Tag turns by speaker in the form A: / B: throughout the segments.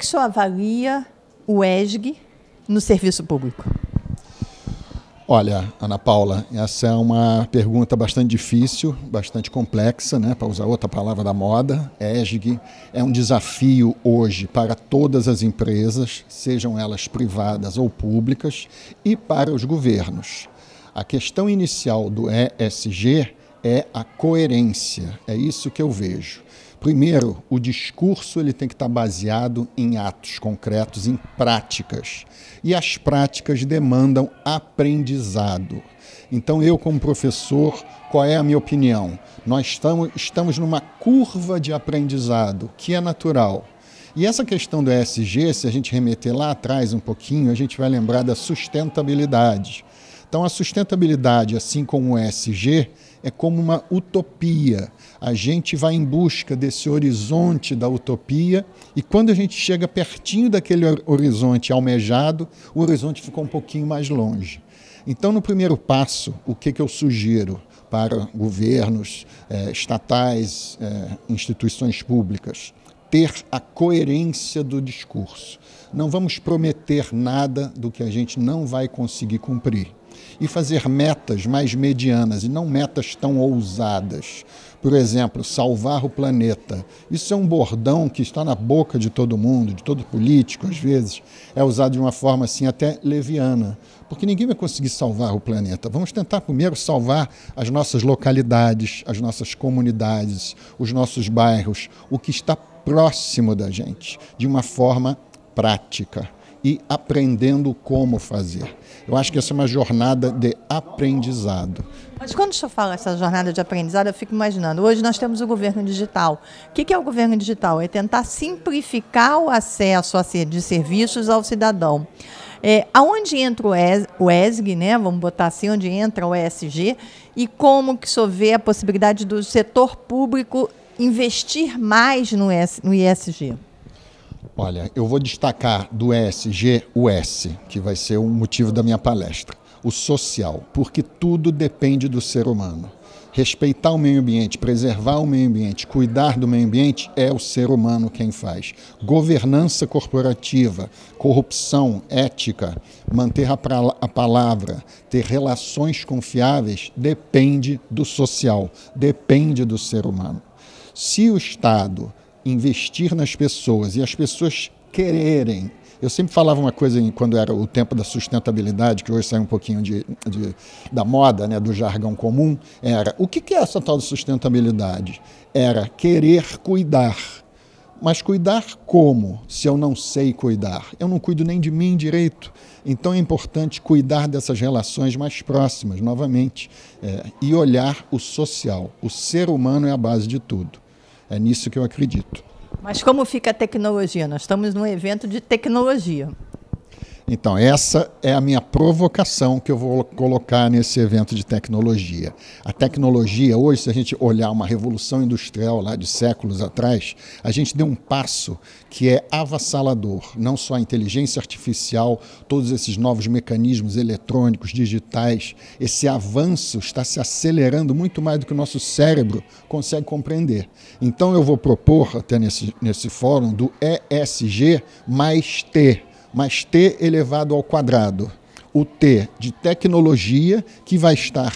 A: que o senhor avalia o ESG no serviço público?
B: Olha, Ana Paula, essa é uma pergunta bastante difícil, bastante complexa, né? para usar outra palavra da moda. ESG é um desafio hoje para todas as empresas, sejam elas privadas ou públicas, e para os governos. A questão inicial do ESG é a coerência, é isso que eu vejo. Primeiro, o discurso ele tem que estar tá baseado em atos concretos, em práticas. E as práticas demandam aprendizado. Então, eu, como professor, qual é a minha opinião? Nós estamos, estamos numa curva de aprendizado, que é natural. E essa questão do ESG, se a gente remeter lá atrás um pouquinho, a gente vai lembrar da sustentabilidade então, a sustentabilidade, assim como o ESG, é como uma utopia. A gente vai em busca desse horizonte da utopia e quando a gente chega pertinho daquele horizonte almejado, o horizonte fica um pouquinho mais longe. Então, no primeiro passo, o que, que eu sugiro para governos, eh, estatais, eh, instituições públicas? Ter a coerência do discurso. Não vamos prometer nada do que a gente não vai conseguir cumprir e fazer metas mais medianas e não metas tão ousadas. Por exemplo, salvar o planeta. Isso é um bordão que está na boca de todo mundo, de todo político, às vezes. É usado de uma forma assim até leviana, porque ninguém vai conseguir salvar o planeta. Vamos tentar primeiro salvar as nossas localidades, as nossas comunidades, os nossos bairros, o que está próximo da gente, de uma forma prática e aprendendo como fazer. Eu acho que essa é uma jornada de aprendizado.
A: Mas quando o senhor fala essa jornada de aprendizado, eu fico imaginando, hoje nós temos o governo digital. O que é o governo digital? É tentar simplificar o acesso a ser, de serviços ao cidadão. É, aonde entra o, ESG, né? Vamos botar assim, onde entra o ESG, e como que o senhor vê a possibilidade do setor público investir mais no, ESG? no ISG?
B: Olha, eu vou destacar do o S. que vai ser o motivo da minha palestra, o social, porque tudo depende do ser humano. Respeitar o meio ambiente, preservar o meio ambiente, cuidar do meio ambiente é o ser humano quem faz. Governança corporativa, corrupção, ética, manter a, a palavra, ter relações confiáveis depende do social, depende do ser humano. Se o Estado investir nas pessoas e as pessoas quererem. Eu sempre falava uma coisa quando era o tempo da sustentabilidade, que hoje sai um pouquinho de, de, da moda, né, do jargão comum, era o que é essa tal de sustentabilidade? Era querer cuidar. Mas cuidar como, se eu não sei cuidar? Eu não cuido nem de mim direito. Então é importante cuidar dessas relações mais próximas, novamente, é, e olhar o social. O ser humano é a base de tudo. É nisso que eu acredito.
A: Mas como fica a tecnologia? Nós estamos num evento de tecnologia.
B: Então, essa é a minha provocação que eu vou colocar nesse evento de tecnologia. A tecnologia, hoje, se a gente olhar uma revolução industrial lá de séculos atrás, a gente deu um passo que é avassalador. Não só a inteligência artificial, todos esses novos mecanismos eletrônicos, digitais, esse avanço está se acelerando muito mais do que o nosso cérebro consegue compreender. Então, eu vou propor, até nesse, nesse fórum, do ESG mais T mas t elevado ao quadrado. O t de tecnologia que vai estar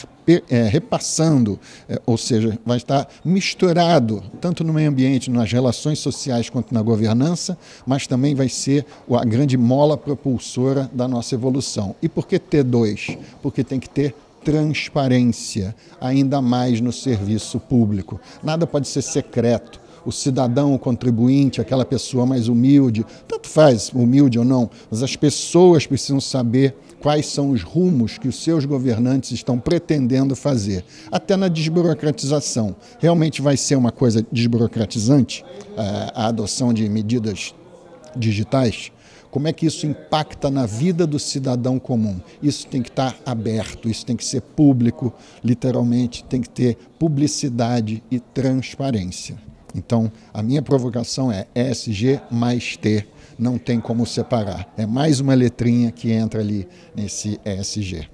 B: é, repassando, é, ou seja, vai estar misturado tanto no meio ambiente, nas relações sociais quanto na governança, mas também vai ser a grande mola propulsora da nossa evolução. E por que T2? Porque tem que ter transparência, ainda mais no serviço público. Nada pode ser secreto o cidadão, o contribuinte, aquela pessoa mais humilde, tanto faz humilde ou não, mas as pessoas precisam saber quais são os rumos que os seus governantes estão pretendendo fazer, até na desburocratização. Realmente vai ser uma coisa desburocratizante eh, a adoção de medidas digitais? como é que isso impacta na vida do cidadão comum. Isso tem que estar aberto, isso tem que ser público, literalmente, tem que ter publicidade e transparência. Então, a minha provocação é SG mais T, não tem como separar. É mais uma letrinha que entra ali nesse SG.